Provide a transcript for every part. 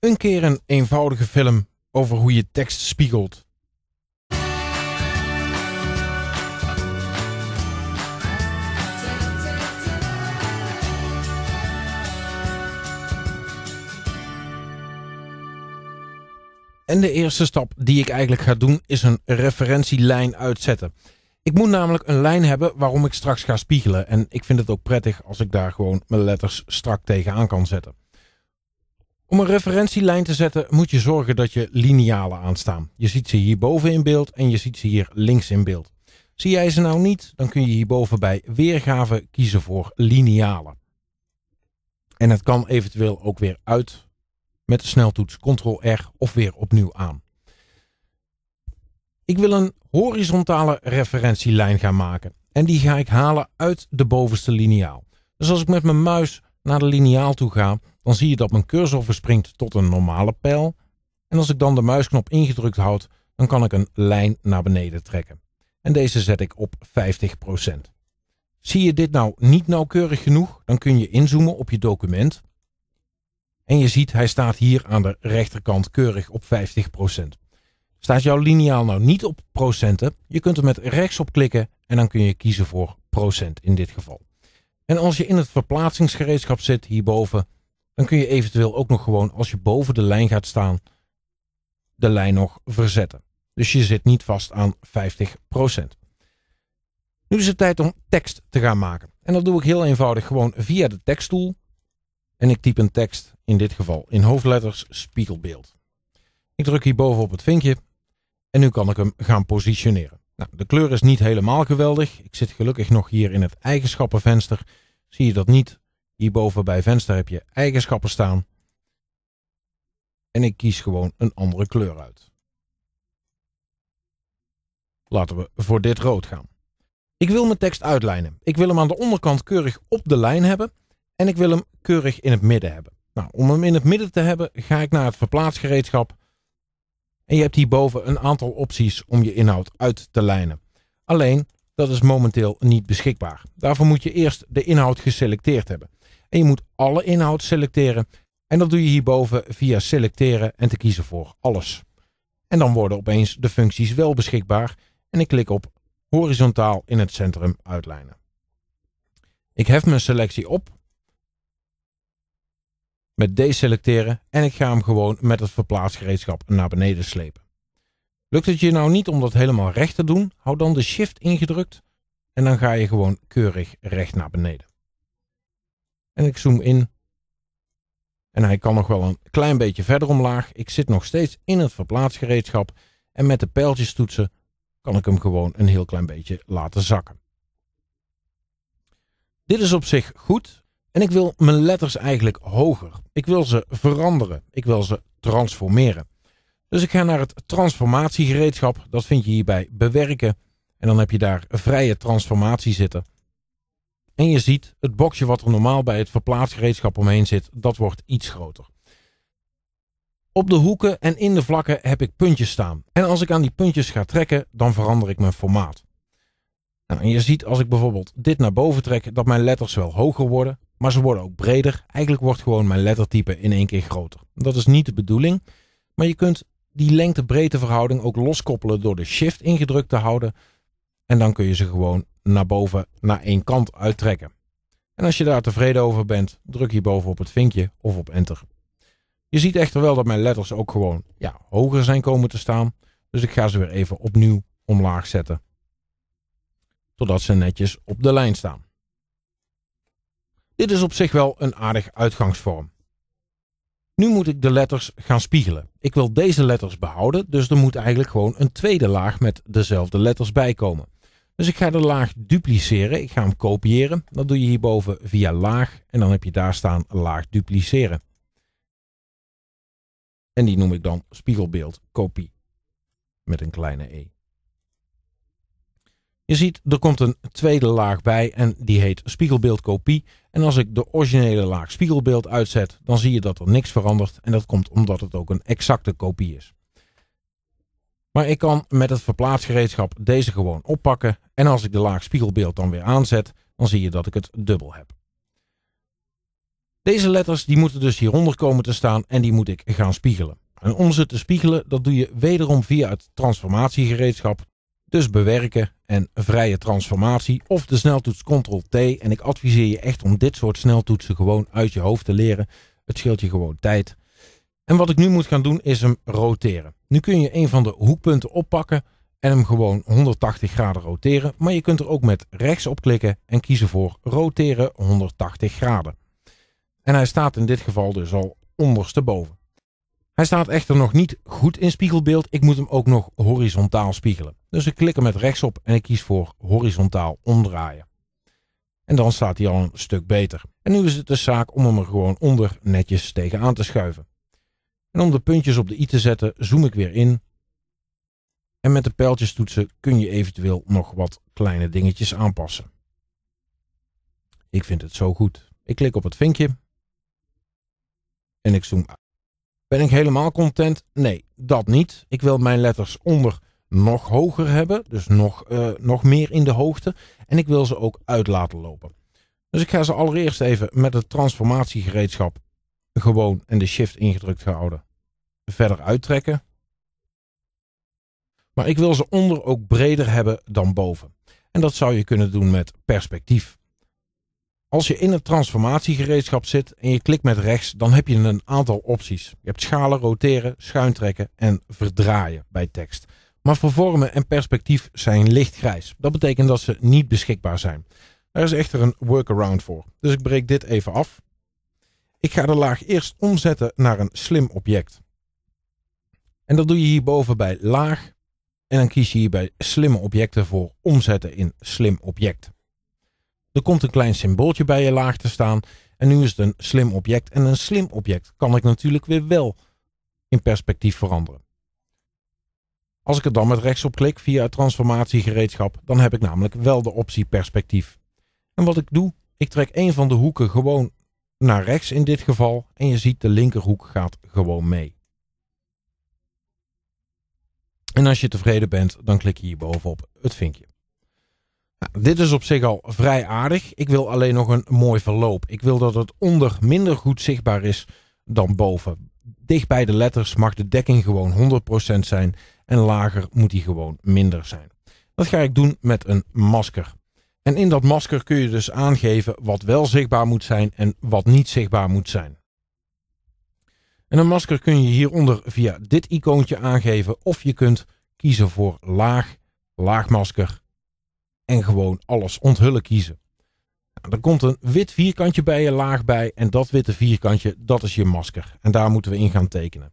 een keer een eenvoudige film over hoe je tekst spiegelt. En de eerste stap die ik eigenlijk ga doen is een referentielijn uitzetten. Ik moet namelijk een lijn hebben waarom ik straks ga spiegelen. En ik vind het ook prettig als ik daar gewoon mijn letters strak tegenaan kan zetten. Om een referentielijn te zetten moet je zorgen dat je linealen aanstaan. Je ziet ze hierboven in beeld en je ziet ze hier links in beeld. Zie jij ze nou niet, dan kun je hierboven bij weergave kiezen voor linealen. En het kan eventueel ook weer uit met de sneltoets Ctrl-R of weer opnieuw aan. Ik wil een horizontale referentielijn gaan maken en die ga ik halen uit de bovenste lineaal. Dus als ik met mijn muis naar de lineaal toe ga, dan zie je dat mijn cursor verspringt tot een normale pijl. En als ik dan de muisknop ingedrukt houd, dan kan ik een lijn naar beneden trekken. En deze zet ik op 50%. Zie je dit nou niet nauwkeurig genoeg, dan kun je inzoomen op je document. En je ziet, hij staat hier aan de rechterkant keurig op 50%. Staat jouw lineaal nou niet op procenten, je kunt er met rechts op klikken en dan kun je kiezen voor procent in dit geval. En als je in het verplaatsingsgereedschap zit hierboven, dan kun je eventueel ook nog gewoon als je boven de lijn gaat staan, de lijn nog verzetten. Dus je zit niet vast aan 50%. Nu is het tijd om tekst te gaan maken. En dat doe ik heel eenvoudig gewoon via de teksttool. En ik typ een tekst, in dit geval in hoofdletters spiegelbeeld. Ik druk hierboven op het vinkje en nu kan ik hem gaan positioneren. Nou, de kleur is niet helemaal geweldig. Ik zit gelukkig nog hier in het eigenschappenvenster. Zie je dat niet? Hierboven bij venster heb je eigenschappen staan. En ik kies gewoon een andere kleur uit. Laten we voor dit rood gaan. Ik wil mijn tekst uitlijnen. Ik wil hem aan de onderkant keurig op de lijn hebben. En ik wil hem keurig in het midden hebben. Nou, om hem in het midden te hebben ga ik naar het verplaatsgereedschap. En je hebt hierboven een aantal opties om je inhoud uit te lijnen. Alleen, dat is momenteel niet beschikbaar. Daarvoor moet je eerst de inhoud geselecteerd hebben. En je moet alle inhoud selecteren. En dat doe je hierboven via selecteren en te kiezen voor alles. En dan worden opeens de functies wel beschikbaar. En ik klik op horizontaal in het centrum uitlijnen. Ik hef mijn selectie op met deselecteren en ik ga hem gewoon met het verplaatsgereedschap naar beneden slepen. Lukt het je nou niet om dat helemaal recht te doen, hou dan de shift ingedrukt en dan ga je gewoon keurig recht naar beneden. En ik zoom in en hij kan nog wel een klein beetje verder omlaag. Ik zit nog steeds in het verplaatsgereedschap en met de pijltjes toetsen kan ik hem gewoon een heel klein beetje laten zakken. Dit is op zich goed, en ik wil mijn letters eigenlijk hoger. Ik wil ze veranderen. Ik wil ze transformeren. Dus ik ga naar het transformatiegereedschap. Dat vind je hierbij bewerken. En dan heb je daar vrije transformatie zitten. En je ziet het boxje wat er normaal bij het verplaatsgereedschap omheen zit. Dat wordt iets groter. Op de hoeken en in de vlakken heb ik puntjes staan. En als ik aan die puntjes ga trekken, dan verander ik mijn formaat. Nou, en je ziet als ik bijvoorbeeld dit naar boven trek, dat mijn letters wel hoger worden. Maar ze worden ook breder. Eigenlijk wordt gewoon mijn lettertype in één keer groter. Dat is niet de bedoeling. Maar je kunt die lengte-breedte verhouding ook loskoppelen door de shift ingedrukt te houden. En dan kun je ze gewoon naar boven, naar één kant uittrekken. En als je daar tevreden over bent, druk hierboven op het vinkje of op enter. Je ziet echter wel dat mijn letters ook gewoon ja, hoger zijn komen te staan. Dus ik ga ze weer even opnieuw omlaag zetten. Zodat ze netjes op de lijn staan. Dit is op zich wel een aardig uitgangsvorm. Nu moet ik de letters gaan spiegelen. Ik wil deze letters behouden, dus er moet eigenlijk gewoon een tweede laag met dezelfde letters bij komen. Dus ik ga de laag dupliceren, ik ga hem kopiëren. Dat doe je hierboven via laag en dan heb je daar staan laag dupliceren. En die noem ik dan spiegelbeeld kopie met een kleine e. Je ziet, er komt een tweede laag bij en die heet spiegelbeeldkopie. En als ik de originele laag spiegelbeeld uitzet, dan zie je dat er niks verandert. En dat komt omdat het ook een exacte kopie is. Maar ik kan met het verplaatsgereedschap deze gewoon oppakken. En als ik de laag spiegelbeeld dan weer aanzet, dan zie je dat ik het dubbel heb. Deze letters die moeten dus hieronder komen te staan en die moet ik gaan spiegelen. En om ze te spiegelen, dat doe je wederom via het transformatiegereedschap. Dus bewerken en vrije transformatie of de sneltoets Ctrl-T. En ik adviseer je echt om dit soort sneltoetsen gewoon uit je hoofd te leren. Het scheelt je gewoon tijd. En wat ik nu moet gaan doen is hem roteren. Nu kun je een van de hoekpunten oppakken en hem gewoon 180 graden roteren. Maar je kunt er ook met rechts op klikken en kiezen voor roteren 180 graden. En hij staat in dit geval dus al ondersteboven. Hij staat echter nog niet goed in spiegelbeeld. Ik moet hem ook nog horizontaal spiegelen. Dus ik klik er met rechts op en ik kies voor horizontaal omdraaien. En dan staat hij al een stuk beter. En nu is het de zaak om hem er gewoon onder netjes tegenaan te schuiven. En om de puntjes op de i te zetten, zoom ik weer in. En met de pijltjes toetsen kun je eventueel nog wat kleine dingetjes aanpassen. Ik vind het zo goed. Ik klik op het vinkje. En ik zoom ben ik helemaal content? Nee, dat niet. Ik wil mijn letters onder nog hoger hebben, dus nog, eh, nog meer in de hoogte. En ik wil ze ook uit laten lopen. Dus ik ga ze allereerst even met het transformatiegereedschap gewoon en de shift ingedrukt gehouden verder uittrekken. Maar ik wil ze onder ook breder hebben dan boven. En dat zou je kunnen doen met perspectief. Als je in het transformatiegereedschap zit en je klikt met rechts, dan heb je een aantal opties. Je hebt schalen, roteren, schuintrekken en verdraaien bij tekst. Maar vervormen en perspectief zijn lichtgrijs. Dat betekent dat ze niet beschikbaar zijn. Daar is echter een workaround voor. Dus ik breek dit even af. Ik ga de laag eerst omzetten naar een slim object. En dat doe je hierboven bij laag. En dan kies je hier bij slimme objecten voor omzetten in slim object. Er komt een klein symbooltje bij je laag te staan. En nu is het een slim object. En een slim object kan ik natuurlijk weer wel in perspectief veranderen. Als ik er dan met rechts op klik via het transformatiegereedschap, dan heb ik namelijk wel de optie perspectief. En wat ik doe, ik trek een van de hoeken gewoon naar rechts in dit geval en je ziet de linkerhoek gaat gewoon mee. En als je tevreden bent, dan klik je hierbovenop het vinkje dit is op zich al vrij aardig. Ik wil alleen nog een mooi verloop. Ik wil dat het onder minder goed zichtbaar is dan boven. Dicht bij de letters mag de dekking gewoon 100% zijn en lager moet die gewoon minder zijn. Dat ga ik doen met een masker. En in dat masker kun je dus aangeven wat wel zichtbaar moet zijn en wat niet zichtbaar moet zijn. En een masker kun je hieronder via dit icoontje aangeven of je kunt kiezen voor laag, laagmasker en gewoon alles onthullen kiezen. Dan nou, er komt een wit vierkantje bij je laag bij en dat witte vierkantje, dat is je masker. En daar moeten we in gaan tekenen.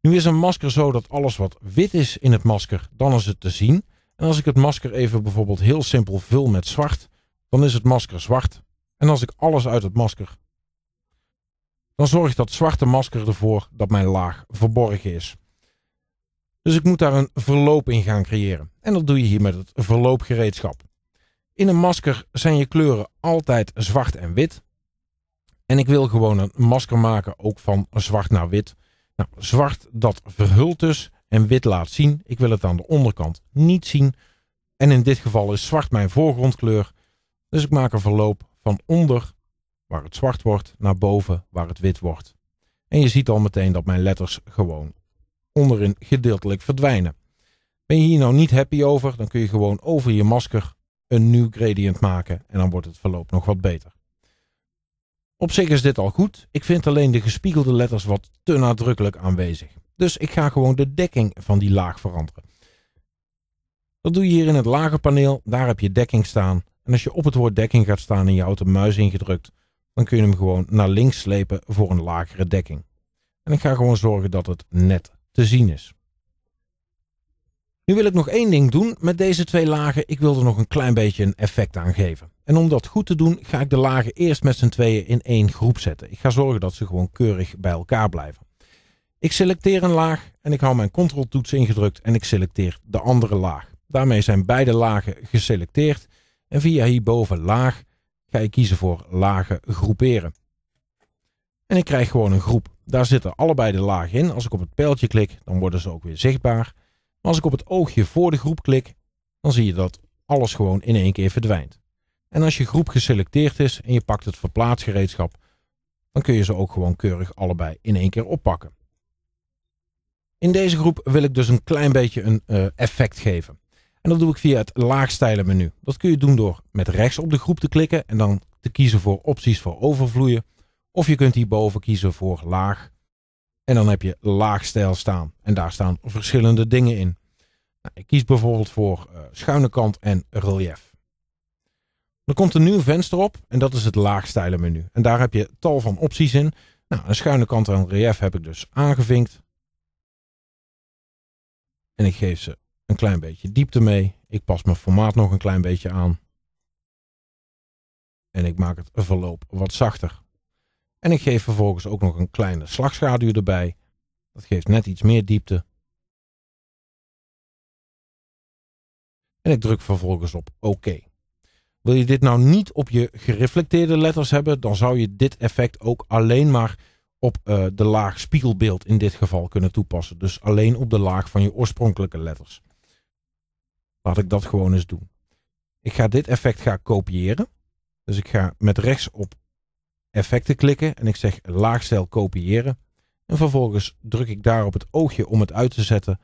Nu is een masker zo dat alles wat wit is in het masker, dan is het te zien. En als ik het masker even bijvoorbeeld heel simpel vul met zwart, dan is het masker zwart. En als ik alles uit het masker, dan zorgt dat zwarte masker ervoor dat mijn laag verborgen is. Dus ik moet daar een verloop in gaan creëren. En dat doe je hier met het verloopgereedschap. In een masker zijn je kleuren altijd zwart en wit. En ik wil gewoon een masker maken, ook van zwart naar wit. Nou, zwart dat verhult dus en wit laat zien. Ik wil het aan de onderkant niet zien. En in dit geval is zwart mijn voorgrondkleur. Dus ik maak een verloop van onder, waar het zwart wordt, naar boven, waar het wit wordt. En je ziet al meteen dat mijn letters gewoon onderin gedeeltelijk verdwijnen. Ben je hier nou niet happy over, dan kun je gewoon over je masker een nieuw gradient maken en dan wordt het verloop nog wat beter. Op zich is dit al goed, ik vind alleen de gespiegelde letters wat te nadrukkelijk aanwezig. Dus ik ga gewoon de dekking van die laag veranderen. Dat doe je hier in het lage paneel, daar heb je dekking staan. En als je op het woord dekking gaat staan en je houdt de muis ingedrukt, dan kun je hem gewoon naar links slepen voor een lagere dekking. En ik ga gewoon zorgen dat het net te zien is. Nu wil ik nog één ding doen met deze twee lagen. Ik wil er nog een klein beetje een effect aan geven. En om dat goed te doen ga ik de lagen eerst met z'n tweeën in één groep zetten. Ik ga zorgen dat ze gewoon keurig bij elkaar blijven. Ik selecteer een laag en ik hou mijn Ctrl toets ingedrukt en ik selecteer de andere laag. Daarmee zijn beide lagen geselecteerd en via hierboven laag ga ik kiezen voor lagen groeperen. En ik krijg gewoon een groep. Daar zitten allebei de lagen in. Als ik op het pijltje klik, dan worden ze ook weer zichtbaar. Maar als ik op het oogje voor de groep klik, dan zie je dat alles gewoon in één keer verdwijnt. En als je groep geselecteerd is en je pakt het verplaatsgereedschap, dan kun je ze ook gewoon keurig allebei in één keer oppakken. In deze groep wil ik dus een klein beetje een eh, effect geven. En dat doe ik via het laagstijlen menu. Dat kun je doen door met rechts op de groep te klikken en dan te kiezen voor opties voor overvloeien. Of je kunt hierboven kiezen voor laag. En dan heb je laagstijl staan. En daar staan verschillende dingen in. Nou, ik kies bijvoorbeeld voor eh, schuine kant en relief. Dan komt een nieuw venster op en dat is het laagstijlen menu En daar heb je tal van opties in. Nou, een schuine kant en relief heb ik dus aangevinkt. En ik geef ze een klein beetje diepte mee. Ik pas mijn formaat nog een klein beetje aan. En ik maak het verloop wat zachter. En ik geef vervolgens ook nog een kleine slagschaduw erbij. Dat geeft net iets meer diepte. En ik druk vervolgens op OK. Wil je dit nou niet op je gereflecteerde letters hebben, dan zou je dit effect ook alleen maar op eh, de laag spiegelbeeld in dit geval kunnen toepassen. Dus alleen op de laag van je oorspronkelijke letters. Laat ik dat gewoon eens doen. Ik ga dit effect gaan kopiëren. Dus ik ga met rechts op effecten klikken en ik zeg laagstijl kopiëren. En vervolgens druk ik daar op het oogje om het uit te zetten.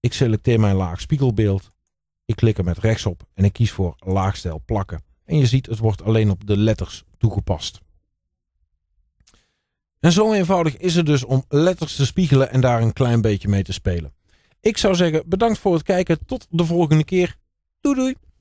Ik selecteer mijn laag spiegelbeeld. Ik klik er met rechts op en ik kies voor laagstijl plakken. En je ziet het wordt alleen op de letters toegepast. En zo eenvoudig is het dus om letters te spiegelen en daar een klein beetje mee te spelen. Ik zou zeggen bedankt voor het kijken. Tot de volgende keer. Doei doei.